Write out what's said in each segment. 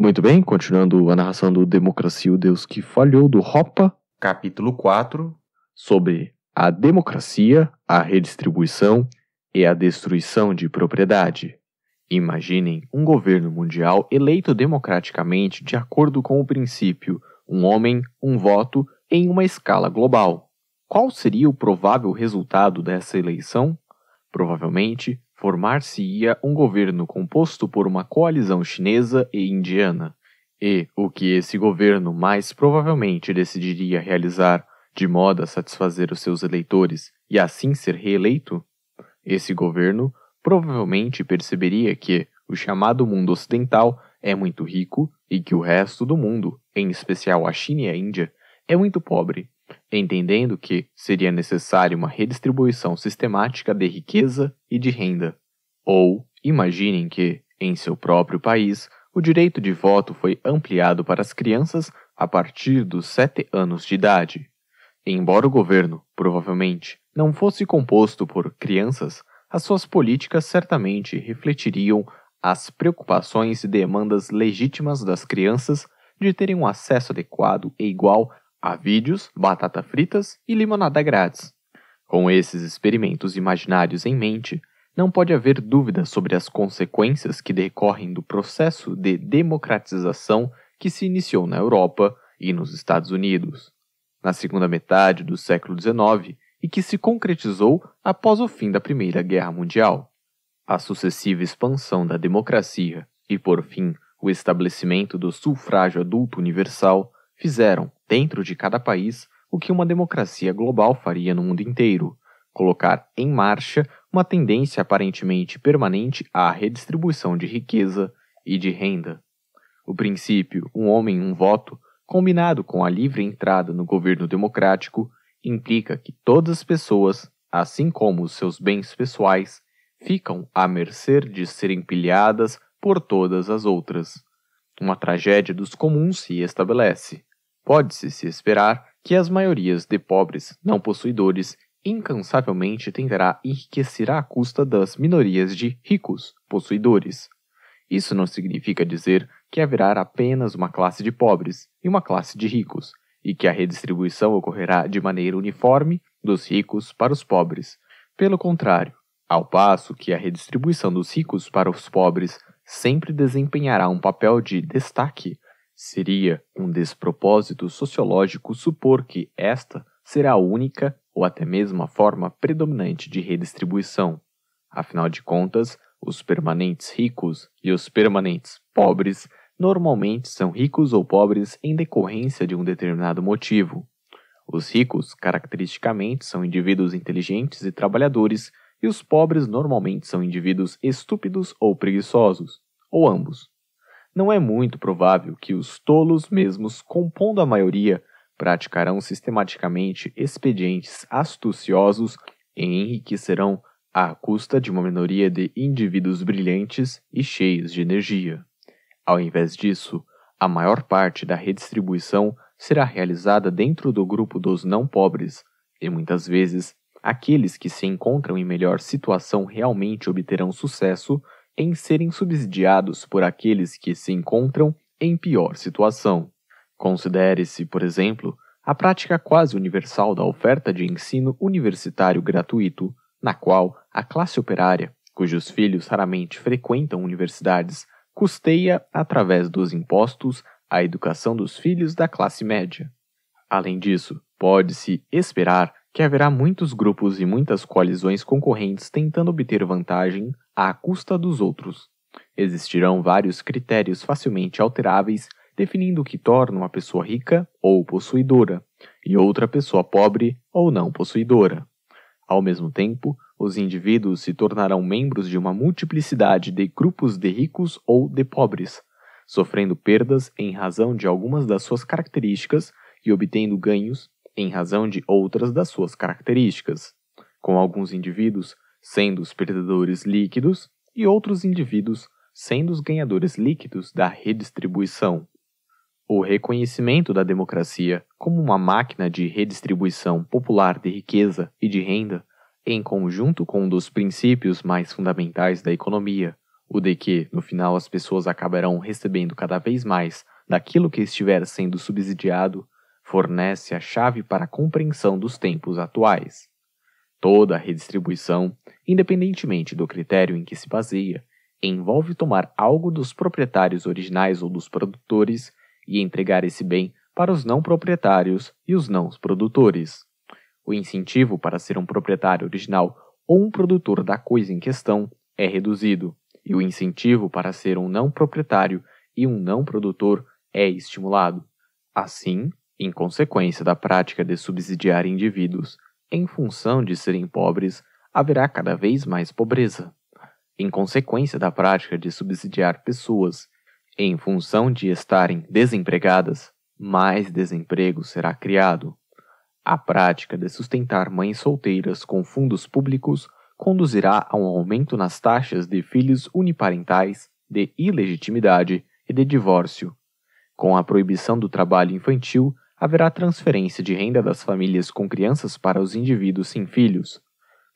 Muito bem, continuando a narração do Democracia o Deus que Falhou, do Ropa. Capítulo 4. Sobre a democracia, a redistribuição e a destruição de propriedade. Imaginem um governo mundial eleito democraticamente de acordo com o princípio um homem, um voto, em uma escala global. Qual seria o provável resultado dessa eleição? Provavelmente Formar-se-ia um governo composto por uma coalizão chinesa e indiana, e o que esse governo mais provavelmente decidiria realizar de modo a satisfazer os seus eleitores e assim ser reeleito, esse governo provavelmente perceberia que o chamado mundo ocidental é muito rico e que o resto do mundo, em especial a China e a Índia, é muito pobre entendendo que seria necessária uma redistribuição sistemática de riqueza e de renda. Ou imaginem que, em seu próprio país, o direito de voto foi ampliado para as crianças a partir dos sete anos de idade. embora o governo, provavelmente, não fosse composto por crianças, as suas políticas certamente refletiriam as preocupações e demandas legítimas das crianças de terem um acesso adequado e igual Há vídeos, batata fritas e limonada grátis. Com esses experimentos imaginários em mente, não pode haver dúvida sobre as consequências que decorrem do processo de democratização que se iniciou na Europa e nos Estados Unidos, na segunda metade do século XIX e que se concretizou após o fim da Primeira Guerra Mundial. A sucessiva expansão da democracia e, por fim, o estabelecimento do sufrágio adulto universal fizeram, dentro de cada país, o que uma democracia global faria no mundo inteiro: colocar em marcha uma tendência aparentemente permanente à redistribuição de riqueza e de renda. O princípio um homem, um voto, combinado com a livre entrada no governo democrático, implica que todas as pessoas, assim como os seus bens pessoais, ficam à mercê de serem pilhadas por todas as outras. Uma tragédia dos comuns se estabelece. Pode-se se esperar que as maiorias de pobres não possuidores incansavelmente tentará enriquecer à custa das minorias de ricos possuidores. Isso não significa dizer que haverá apenas uma classe de pobres e uma classe de ricos, e que a redistribuição ocorrerá de maneira uniforme dos ricos para os pobres. Pelo contrário, ao passo que a redistribuição dos ricos para os pobres sempre desempenhará um papel de destaque Seria um despropósito sociológico supor que esta será a única ou até mesmo a forma predominante de redistribuição. Afinal de contas, os permanentes ricos e os permanentes pobres normalmente são ricos ou pobres em decorrência de um determinado motivo. Os ricos, caracteristicamente, são indivíduos inteligentes e trabalhadores, e os pobres normalmente são indivíduos estúpidos ou preguiçosos, ou ambos não é muito provável que os tolos mesmos, compondo a maioria, praticarão sistematicamente expedientes astuciosos e enriquecerão à custa de uma minoria de indivíduos brilhantes e cheios de energia. Ao invés disso, a maior parte da redistribuição será realizada dentro do grupo dos não pobres, e muitas vezes aqueles que se encontram em melhor situação realmente obterão sucesso em serem subsidiados por aqueles que se encontram em pior situação. Considere-se, por exemplo, a prática quase universal da oferta de ensino universitário gratuito, na qual a classe operária, cujos filhos raramente frequentam universidades, custeia, através dos impostos, a educação dos filhos da classe média. Além disso, pode-se esperar que haverá muitos grupos e muitas coalizões concorrentes tentando obter vantagem à custa dos outros. Existirão vários critérios facilmente alteráveis definindo o que torna uma pessoa rica ou possuidora e outra pessoa pobre ou não possuidora. Ao mesmo tempo, os indivíduos se tornarão membros de uma multiplicidade de grupos de ricos ou de pobres, sofrendo perdas em razão de algumas das suas características e obtendo ganhos em razão de outras das suas características, com alguns indivíduos sendo os perdedores líquidos e outros indivíduos sendo os ganhadores líquidos da redistribuição. O reconhecimento da democracia como uma máquina de redistribuição popular de riqueza e de renda, em conjunto com um dos princípios mais fundamentais da economia, o de que, no final, as pessoas acabarão recebendo cada vez mais daquilo que estiver sendo subsidiado, fornece a chave para a compreensão dos tempos atuais. Toda redistribuição, independentemente do critério em que se baseia, envolve tomar algo dos proprietários originais ou dos produtores e entregar esse bem para os não proprietários e os não produtores. O incentivo para ser um proprietário original ou um produtor da coisa em questão é reduzido, e o incentivo para ser um não proprietário e um não produtor é estimulado. Assim, em consequência da prática de subsidiar indivíduos em função de serem pobres, haverá cada vez mais pobreza. Em consequência da prática de subsidiar pessoas em função de estarem desempregadas, mais desemprego será criado. A prática de sustentar mães solteiras com fundos públicos conduzirá a um aumento nas taxas de filhos uniparentais, de ilegitimidade e de divórcio. Com a proibição do trabalho infantil, haverá transferência de renda das famílias com crianças para os indivíduos sem filhos.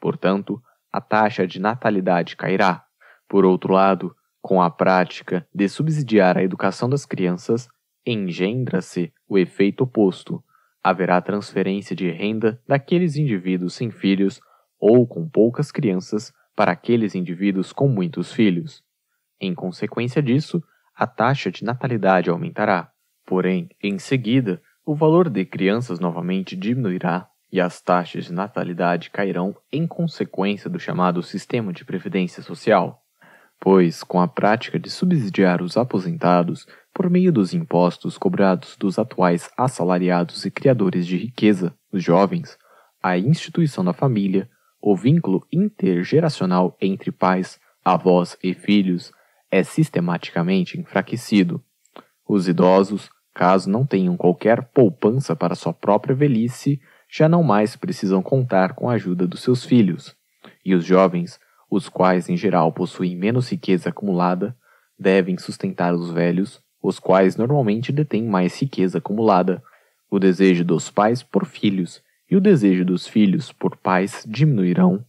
Portanto, a taxa de natalidade cairá. Por outro lado, com a prática de subsidiar a educação das crianças, engendra-se o efeito oposto. Haverá transferência de renda daqueles indivíduos sem filhos ou com poucas crianças para aqueles indivíduos com muitos filhos. Em consequência disso, a taxa de natalidade aumentará. Porém, em seguida, o valor de crianças novamente diminuirá e as taxas de natalidade cairão em consequência do chamado sistema de previdência social, pois, com a prática de subsidiar os aposentados por meio dos impostos cobrados dos atuais assalariados e criadores de riqueza, os jovens, a instituição da família, o vínculo intergeracional entre pais, avós e filhos é sistematicamente enfraquecido. Os idosos Caso não tenham qualquer poupança para sua própria velhice, já não mais precisam contar com a ajuda dos seus filhos. E os jovens, os quais em geral possuem menos riqueza acumulada, devem sustentar os velhos, os quais normalmente detêm mais riqueza acumulada. O desejo dos pais por filhos e o desejo dos filhos por pais diminuirão.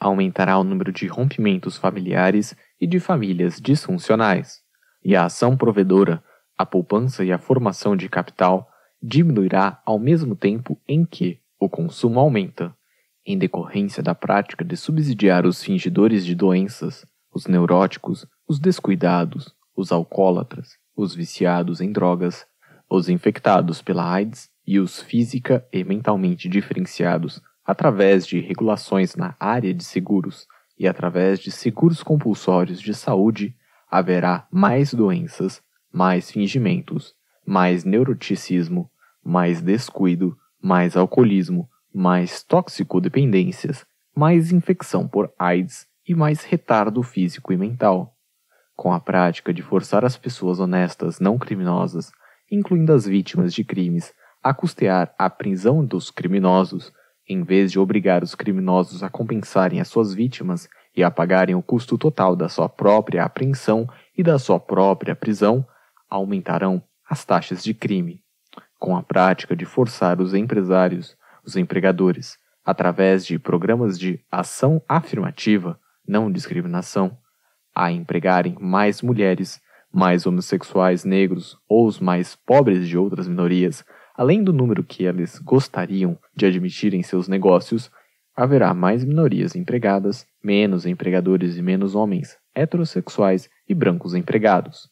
Aumentará o número de rompimentos familiares e de famílias disfuncionais. E a ação provedora a poupança e a formação de capital diminuirá ao mesmo tempo em que o consumo aumenta, em decorrência da prática de subsidiar os fingidores de doenças, os neuróticos, os descuidados, os alcoólatras, os viciados em drogas, os infectados pela AIDS e os física e mentalmente diferenciados através de regulações na área de seguros e através de seguros compulsórios de saúde, haverá mais doenças mais fingimentos, mais neuroticismo, mais descuido, mais alcoolismo, mais toxicodependências, mais infecção por AIDS e mais retardo físico e mental. Com a prática de forçar as pessoas honestas não criminosas, incluindo as vítimas de crimes, a custear a prisão dos criminosos, em vez de obrigar os criminosos a compensarem as suas vítimas e a pagarem o custo total da sua própria apreensão e da sua própria prisão, aumentarão as taxas de crime, com a prática de forçar os empresários, os empregadores, através de programas de ação afirmativa, não discriminação, a empregarem mais mulheres, mais homossexuais negros ou os mais pobres de outras minorias, além do número que eles gostariam de admitir em seus negócios, haverá mais minorias empregadas, menos empregadores e menos homens heterossexuais e brancos empregados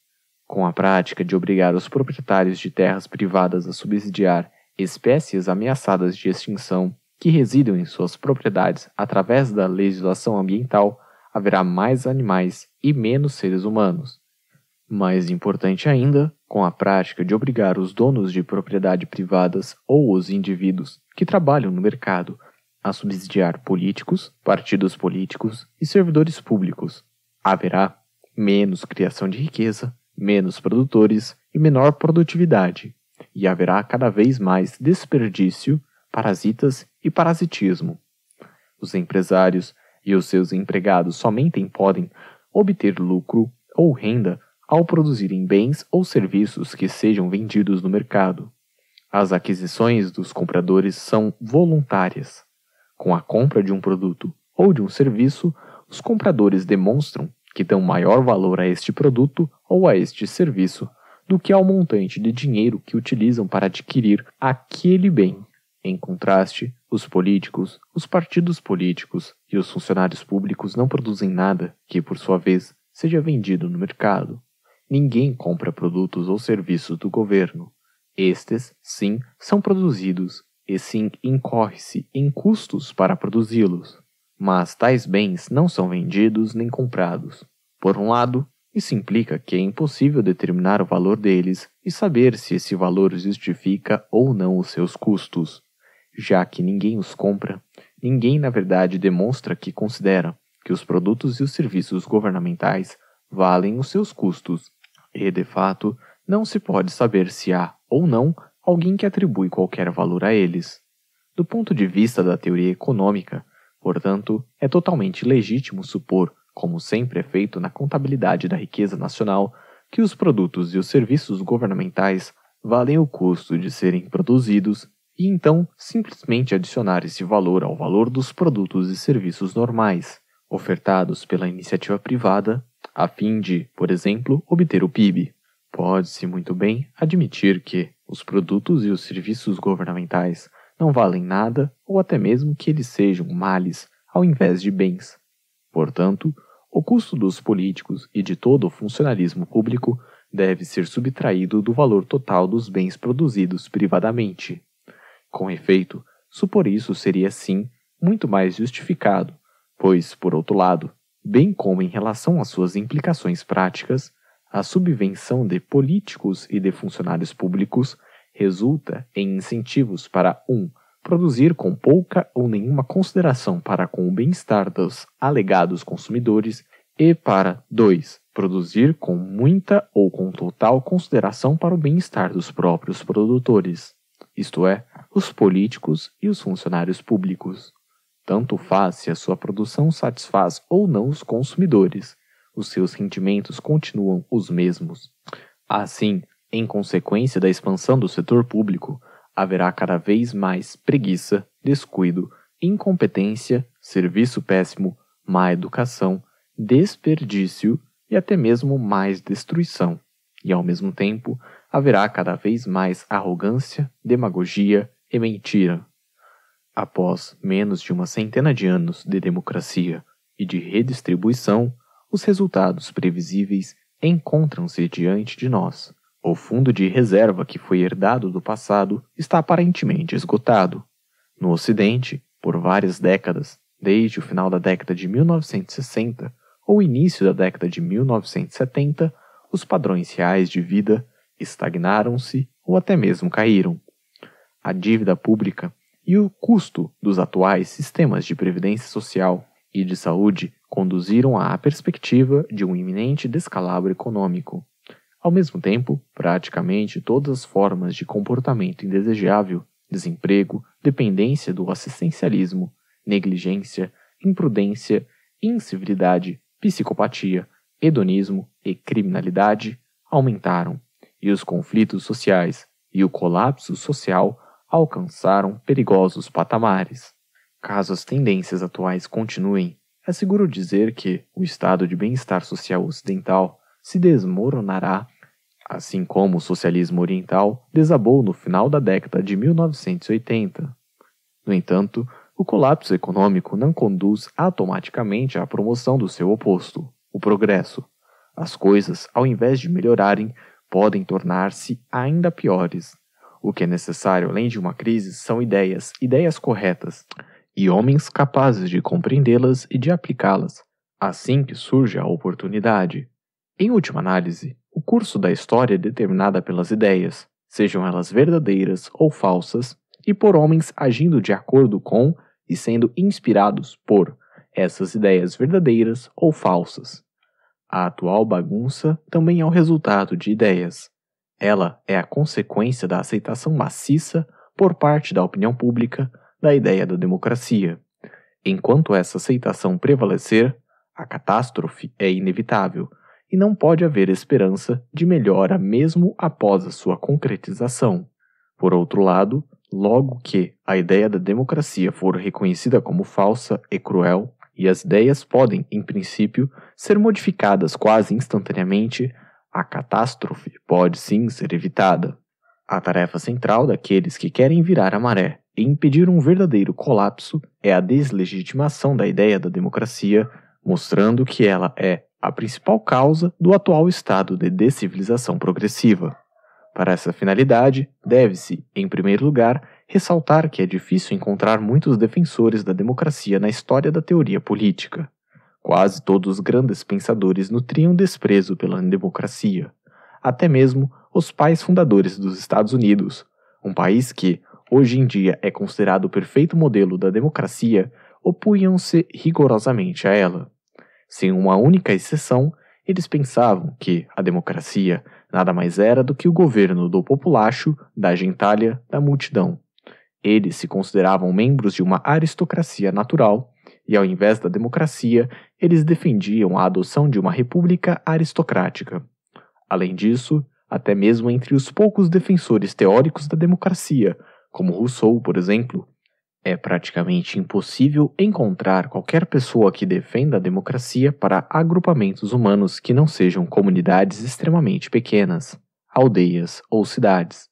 com a prática de obrigar os proprietários de terras privadas a subsidiar espécies ameaçadas de extinção que residam em suas propriedades através da legislação ambiental, haverá mais animais e menos seres humanos. Mais importante ainda, com a prática de obrigar os donos de propriedade privadas ou os indivíduos que trabalham no mercado a subsidiar políticos, partidos políticos e servidores públicos, haverá menos criação de riqueza menos produtores e menor produtividade, e haverá cada vez mais desperdício, parasitas e parasitismo. Os empresários e os seus empregados somente podem obter lucro ou renda ao produzirem bens ou serviços que sejam vendidos no mercado. As aquisições dos compradores são voluntárias. Com a compra de um produto ou de um serviço, os compradores demonstram que dão maior valor a este produto ou a este serviço do que ao montante de dinheiro que utilizam para adquirir aquele bem. Em contraste, os políticos, os partidos políticos e os funcionários públicos não produzem nada que, por sua vez, seja vendido no mercado. Ninguém compra produtos ou serviços do governo. Estes, sim, são produzidos e sim incorre-se em custos para produzi-los. Mas tais bens não são vendidos nem comprados. Por um lado, isso implica que é impossível determinar o valor deles e saber se esse valor justifica ou não os seus custos, já que ninguém os compra, ninguém na verdade demonstra que considera que os produtos e os serviços governamentais valem os seus custos, e de fato, não se pode saber se há ou não alguém que atribui qualquer valor a eles. Do ponto de vista da teoria econômica, Portanto, é totalmente legítimo supor, como sempre é feito na contabilidade da riqueza nacional, que os produtos e os serviços governamentais valem o custo de serem produzidos e então simplesmente adicionar esse valor ao valor dos produtos e serviços normais, ofertados pela iniciativa privada, a fim de, por exemplo, obter o PIB. Pode-se muito bem admitir que os produtos e os serviços governamentais não valem nada ou até mesmo que eles sejam males ao invés de bens. Portanto, o custo dos políticos e de todo o funcionalismo público deve ser subtraído do valor total dos bens produzidos privadamente. Com efeito, supor isso seria sim muito mais justificado, pois, por outro lado, bem como em relação às suas implicações práticas, a subvenção de políticos e de funcionários públicos resulta em incentivos para 1. Um, produzir com pouca ou nenhuma consideração para com o bem-estar dos alegados consumidores e para 2. produzir com muita ou com total consideração para o bem-estar dos próprios produtores, isto é, os políticos e os funcionários públicos. Tanto faz se a sua produção satisfaz ou não os consumidores, os seus rendimentos continuam os mesmos. Assim, em consequência da expansão do setor público, haverá cada vez mais preguiça, descuido, incompetência, serviço péssimo, má educação, desperdício e até mesmo mais destruição. E ao mesmo tempo, haverá cada vez mais arrogância, demagogia e mentira. Após menos de uma centena de anos de democracia e de redistribuição, os resultados previsíveis encontram-se diante de nós. O fundo de reserva que foi herdado do passado está aparentemente esgotado. No Ocidente, por várias décadas, desde o final da década de 1960 ou início da década de 1970, os padrões reais de vida estagnaram-se ou até mesmo caíram. A dívida pública e o custo dos atuais sistemas de previdência social e de saúde conduziram à perspectiva de um iminente descalabro econômico. Ao mesmo tempo, praticamente todas as formas de comportamento indesejável, desemprego, dependência do assistencialismo, negligência, imprudência, incivilidade, psicopatia, hedonismo e criminalidade aumentaram, e os conflitos sociais e o colapso social alcançaram perigosos patamares. Caso as tendências atuais continuem, é seguro dizer que o estado de bem-estar social ocidental se desmoronará, assim como o socialismo oriental desabou no final da década de 1980. No entanto, o colapso econômico não conduz automaticamente à promoção do seu oposto, o progresso. As coisas, ao invés de melhorarem, podem tornar-se ainda piores. O que é necessário além de uma crise são ideias, ideias corretas, e homens capazes de compreendê-las e de aplicá-las, assim que surge a oportunidade. Em última análise, o curso da história é determinada pelas ideias, sejam elas verdadeiras ou falsas, e por homens agindo de acordo com e sendo inspirados por essas ideias verdadeiras ou falsas. A atual bagunça também é o resultado de ideias. Ela é a consequência da aceitação maciça por parte da opinião pública da ideia da democracia. Enquanto essa aceitação prevalecer, a catástrofe é inevitável, e não pode haver esperança de melhora mesmo após a sua concretização. Por outro lado, logo que a ideia da democracia for reconhecida como falsa e cruel, e as ideias podem, em princípio, ser modificadas quase instantaneamente, a catástrofe pode sim ser evitada. A tarefa central daqueles que querem virar a maré e impedir um verdadeiro colapso é a deslegitimação da ideia da democracia, mostrando que ela é a principal causa do atual estado de descivilização progressiva. Para essa finalidade, deve-se, em primeiro lugar, ressaltar que é difícil encontrar muitos defensores da democracia na história da teoria política. Quase todos os grandes pensadores nutriam desprezo pela democracia, até mesmo os pais fundadores dos Estados Unidos, um país que, hoje em dia, é considerado o perfeito modelo da democracia, opunham-se rigorosamente a ela. Sem uma única exceção, eles pensavam que a democracia nada mais era do que o governo do populacho, da gentalha, da multidão. Eles se consideravam membros de uma aristocracia natural, e ao invés da democracia, eles defendiam a adoção de uma república aristocrática. Além disso, até mesmo entre os poucos defensores teóricos da democracia, como Rousseau, por exemplo, é praticamente impossível encontrar qualquer pessoa que defenda a democracia para agrupamentos humanos que não sejam comunidades extremamente pequenas, aldeias ou cidades.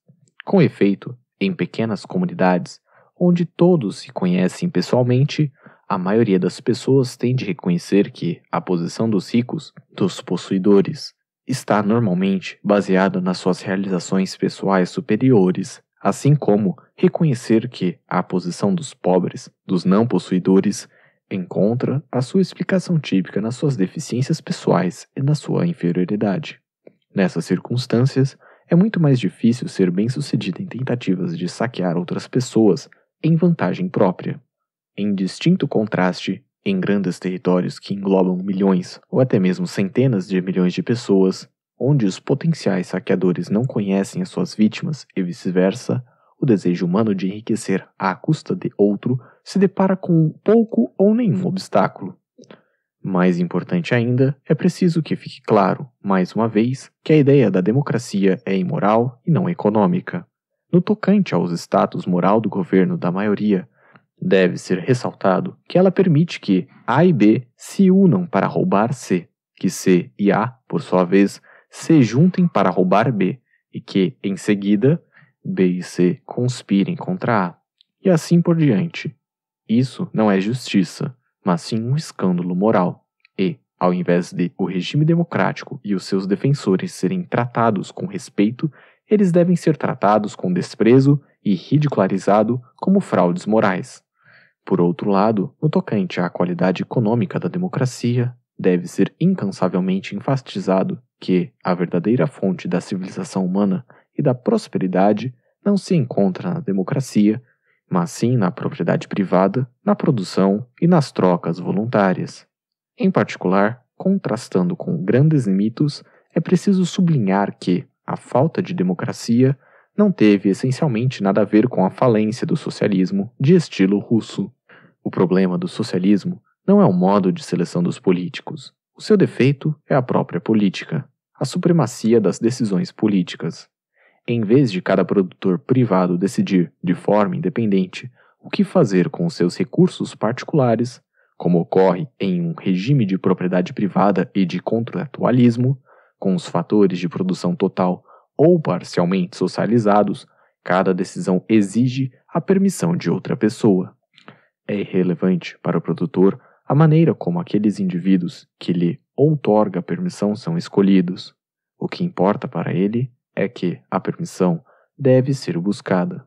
Com efeito, em pequenas comunidades, onde todos se conhecem pessoalmente, a maioria das pessoas tem de reconhecer que a posição dos ricos, dos possuidores, está normalmente baseada nas suas realizações pessoais superiores assim como reconhecer que a posição dos pobres, dos não possuidores, encontra a sua explicação típica nas suas deficiências pessoais e na sua inferioridade. Nessas circunstâncias, é muito mais difícil ser bem-sucedido em tentativas de saquear outras pessoas em vantagem própria. Em distinto contraste, em grandes territórios que englobam milhões ou até mesmo centenas de milhões de pessoas, Onde os potenciais saqueadores não conhecem as suas vítimas e vice-versa, o desejo humano de enriquecer à custa de outro se depara com pouco ou nenhum uhum. obstáculo. Mais importante ainda, é preciso que fique claro, mais uma vez, que a ideia da democracia é imoral e não econômica. No tocante aos status moral do governo da maioria, deve ser ressaltado que ela permite que A e B se unam para roubar C, que C e A, por sua vez, se juntem para roubar B, e que, em seguida, B e C conspirem contra A, e assim por diante. Isso não é justiça, mas sim um escândalo moral. E, ao invés de o regime democrático e os seus defensores serem tratados com respeito, eles devem ser tratados com desprezo e ridicularizados como fraudes morais. Por outro lado, no tocante à qualidade econômica da democracia, deve ser incansavelmente enfatizado que a verdadeira fonte da civilização humana e da prosperidade não se encontra na democracia, mas sim na propriedade privada, na produção e nas trocas voluntárias. Em particular, contrastando com grandes mitos, é preciso sublinhar que a falta de democracia não teve essencialmente nada a ver com a falência do socialismo de estilo russo. O problema do socialismo não é o modo de seleção dos políticos, o seu defeito é a própria política, a supremacia das decisões políticas. Em vez de cada produtor privado decidir, de forma independente, o que fazer com os seus recursos particulares, como ocorre em um regime de propriedade privada e de contratualismo, com os fatores de produção total ou parcialmente socializados, cada decisão exige a permissão de outra pessoa. É irrelevante para o produtor a maneira como aqueles indivíduos que lhe outorga a permissão são escolhidos. O que importa para ele é que a permissão deve ser buscada.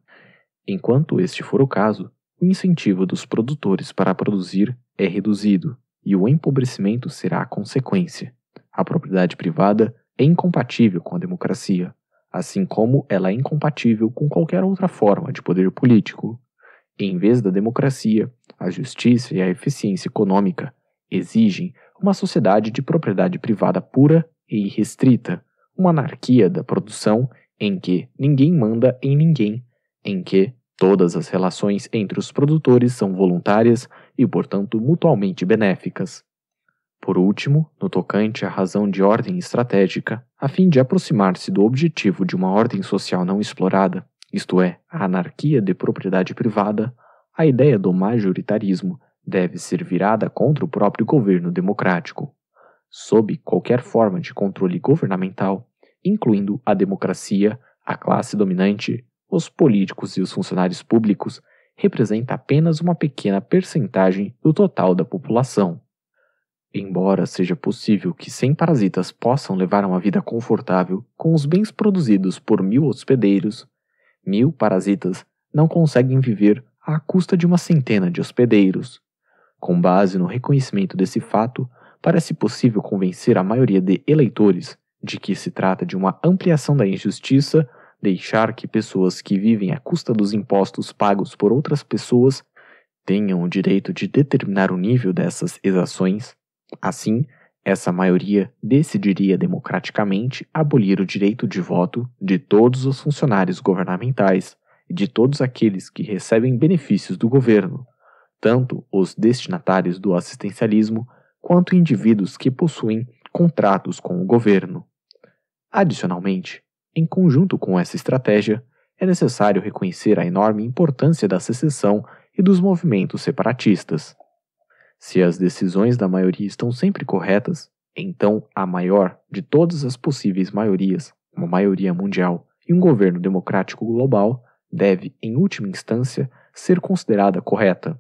Enquanto este for o caso, o incentivo dos produtores para produzir é reduzido e o empobrecimento será a consequência. A propriedade privada é incompatível com a democracia, assim como ela é incompatível com qualquer outra forma de poder político. Em vez da democracia, a justiça e a eficiência econômica exigem uma sociedade de propriedade privada pura e irrestrita, uma anarquia da produção em que ninguém manda em ninguém, em que todas as relações entre os produtores são voluntárias e, portanto, mutualmente benéficas. Por último, no tocante à razão de ordem estratégica, a fim de aproximar-se do objetivo de uma ordem social não explorada, isto é, a anarquia de propriedade privada, a ideia do majoritarismo deve ser virada contra o próprio governo democrático. Sob qualquer forma de controle governamental, incluindo a democracia, a classe dominante, os políticos e os funcionários públicos, representa apenas uma pequena percentagem do total da população. Embora seja possível que 100 parasitas possam levar uma vida confortável com os bens produzidos por mil hospedeiros, mil parasitas não conseguem viver à custa de uma centena de hospedeiros. Com base no reconhecimento desse fato, parece possível convencer a maioria de eleitores de que se trata de uma ampliação da injustiça deixar que pessoas que vivem à custa dos impostos pagos por outras pessoas tenham o direito de determinar o nível dessas exações. Assim, essa maioria decidiria democraticamente abolir o direito de voto de todos os funcionários governamentais, e de todos aqueles que recebem benefícios do governo, tanto os destinatários do assistencialismo quanto indivíduos que possuem contratos com o governo. Adicionalmente, em conjunto com essa estratégia, é necessário reconhecer a enorme importância da secessão e dos movimentos separatistas. Se as decisões da maioria estão sempre corretas, então a maior de todas as possíveis maiorias, uma maioria mundial e um governo democrático global, deve, em última instância, ser considerada correta,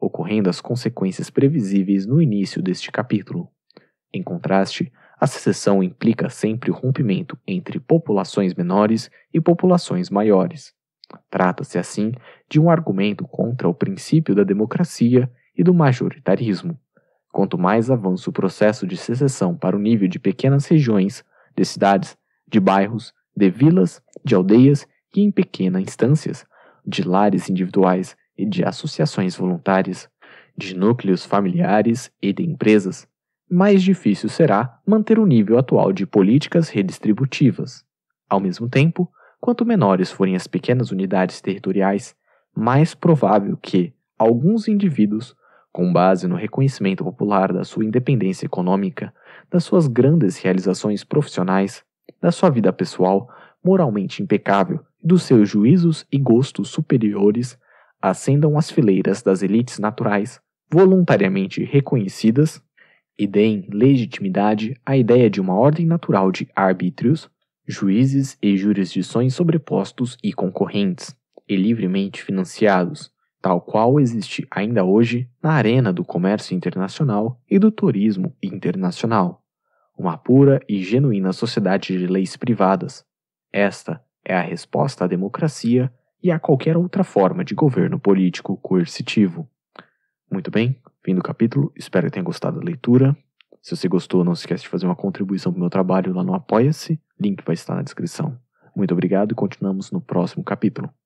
ocorrendo as consequências previsíveis no início deste capítulo. Em contraste, a secessão implica sempre o rompimento entre populações menores e populações maiores. Trata-se, assim, de um argumento contra o princípio da democracia e do majoritarismo. Quanto mais avança o processo de secessão para o nível de pequenas regiões, de cidades, de bairros, de vilas, de aldeias que, em pequenas instâncias, de lares individuais e de associações voluntárias, de núcleos familiares e de empresas, mais difícil será manter o nível atual de políticas redistributivas. Ao mesmo tempo, quanto menores forem as pequenas unidades territoriais, mais provável que alguns indivíduos, com base no reconhecimento popular da sua independência econômica, das suas grandes realizações profissionais, da sua vida pessoal, moralmente impecável, dos seus juízos e gostos superiores, ascendam as fileiras das elites naturais, voluntariamente reconhecidas, e deem legitimidade à ideia de uma ordem natural de arbítrios, juízes e jurisdições sobrepostos e concorrentes, e livremente financiados, tal qual existe ainda hoje na arena do comércio internacional e do turismo internacional. Uma pura e genuína sociedade de leis privadas, esta é a resposta à democracia e a qualquer outra forma de governo político coercitivo. Muito bem, fim do capítulo. Espero que tenha gostado da leitura. Se você gostou, não se esqueça de fazer uma contribuição para o meu trabalho lá no Apoia-se. Link vai estar na descrição. Muito obrigado e continuamos no próximo capítulo.